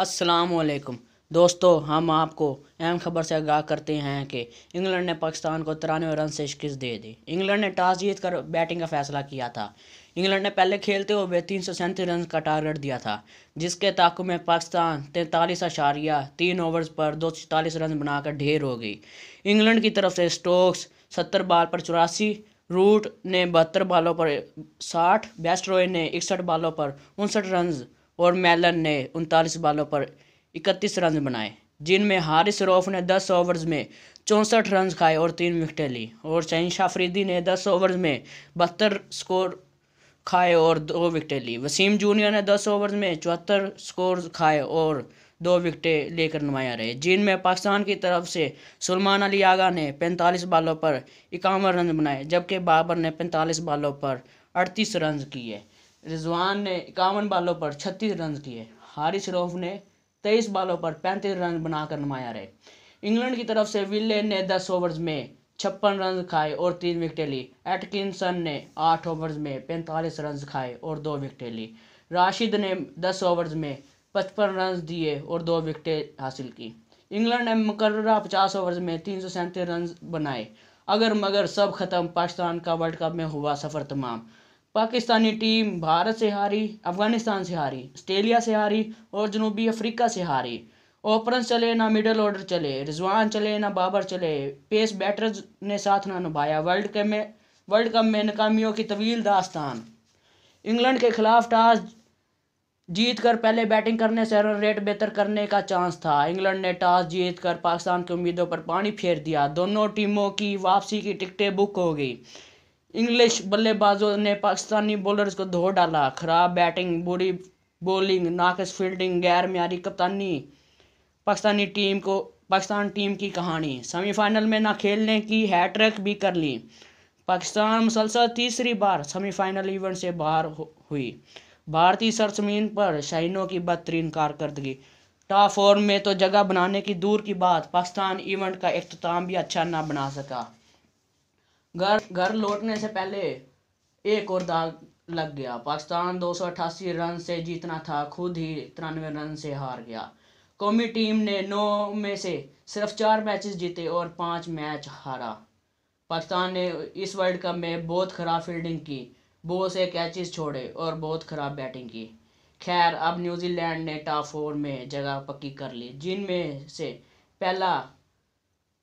वालेकुम दोस्तों हम आपको अहम खबर से आगाह करते हैं कि इंग्लैंड ने पाकिस्तान को तिरानवे रन से शिकस्त दे दी इंग्लैंड ने टॉस जीत कर बैटिंग का फैसला किया था इंग्लैंड ने पहले खेलते हुए तीन सौ सैंतीस रन का टारगेट दिया था जिसके ताकू में पाकिस्तान तैंतालीस अशारिया तीन ओवर्स पर दो सौ चालीस रन बनाकर ढेर हो गई इंग्लैंड की तरफ से स्टोक्स सत्तर बाल पर चौरासी रूट ने बहत्तर बालों पर साठ बेस्ट रॉय ने इकसठ बालों पर उनसठ रन और मेलन ने उनतालीस बालों पर इकतीस रन बनाए जिनमें हारिस रऊफ ने दस ओवर्स में चौंसठ रन खाए और तीन विकटें ली और शहनशाह फरीदी ने दस ओवर्स में बहत्तर स्कोर खाए और दो विकटें ली वसीम जूनियर ने दस ओवर्स में चौहत्तर स्कोर खाए और दो विकटें लेकर नुमाया रहे जिनमें पाकिस्तान की तरफ से सलमान अली आगा ने पैंतालीस बालों पर इक्यावन रन बनाए जबकि बाबर ने पैंतालीस बालों पर अड़तीस रन किए रिजवान ने इक्यावन बालों पर छत्तीस रन किए हारिस रोफ ने तेईस बालों पर पैंतीस रन बनाकर नुमाया रहे इंग्लैंड की तरफ से विले ने दस ओवर्स में छप्पन रन खाए और तीन विकेटें ली एटकिंसन ने आठ ओवर्स में पैंतालीस रन खाए और दो विकेटें ली राशिद ने दस ओवर्स में पचपन रन दिए और दो विकेटें हासिल की इंग्लैंड ने मुकर्रा पचास ओवर्स में तीन सौ सैंतीस रन बनाए अगर मगर सब खत्म पाकिस्तान का वर्ल्ड कप में हुआ सफर तमाम पाकिस्तानी टीम भारत से हारी अफगानिस्तान से हारी ऑस्ट्रेलिया से हारी और जनूबी अफ्रीका से हारी ओपनर चले ना मिडल ऑर्डर चले रिजवान चले ना बाबर चले पेस बैटर्स ने साथ ना निभाया वर्ल्ड कप में वर्ल्ड कप में नाकामियों की तवील दास्तान इंग्लैंड के खिलाफ टॉस जीत कर पहले बैटिंग करने से रन रेट बेहतर करने का चांस था इंग्लैंड ने टॉस जीत कर पाकिस्तान की उम्मीदों पर पानी फेर दिया दोनों टीमों की वापसी की टिकटें बुक हो गई इंग्लिश बल्लेबाजों ने पाकिस्तानी बॉलर्स को धो डाला खराब बैटिंग बुरी बॉलिंग नाकस फील्डिंग गैर म्यारी कप्तानी पाकिस्तानी टीम को पाकिस्तान टीम की कहानी सेमीफाइनल में ना खेलने की हैट्रिक भी कर ली पाकिस्तान मुसलसल तीसरी बार सेमीफाइनल इवेंट से बाहर हुई भारतीय सरजमीन पर शहीनों की बदतरीन कारकर्दगी टॉप फोर में तो जगह बनाने की दूर की बात पाकिस्तान इवेंट का अख्ताम भी अच्छा ना बना सका घर घर लौटने से पहले एक और दाग लग गया पाकिस्तान 288 रन से जीतना था खुद ही तिरानवे रन से हार गया कौमी टीम ने नौ में से सिर्फ चार मैचेस जीते और पांच मैच हारा पाकिस्तान ने इस वर्ल्ड कप में बहुत ख़राब फील्डिंग की बहुत से कैचेस छोड़े और बहुत ख़राब बैटिंग की खैर अब न्यूजीलैंड ने टॉप फोर में जगह पक्की कर ली जिनमें से पहला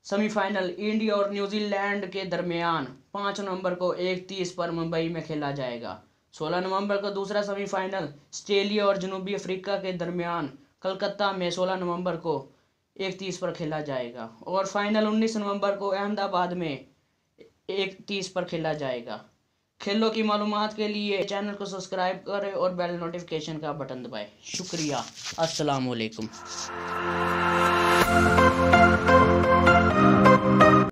सेमीफाइनल इंडिया और न्यूजीलैंड के दरमियान पाँच नवंबर को एक तीस पर मुंबई में खेला जाएगा सोलह नवंबर को दूसरा सेमीफाइनल ऑस्ट्रेलिया और जनूबी अफ्रीका के दरमियान कलकत्ता में सोलह नवंबर को एक तीस पर खेला जाएगा और फाइनल उन्नीस नवंबर को अहमदाबाद में एक तीस पर खेला जाएगा खेलों की मालूम के लिए चैनल को सब्सक्राइब करें और बेल नोटिफिकेशन का बटन दबाएं शुक्रिया अस्सलाम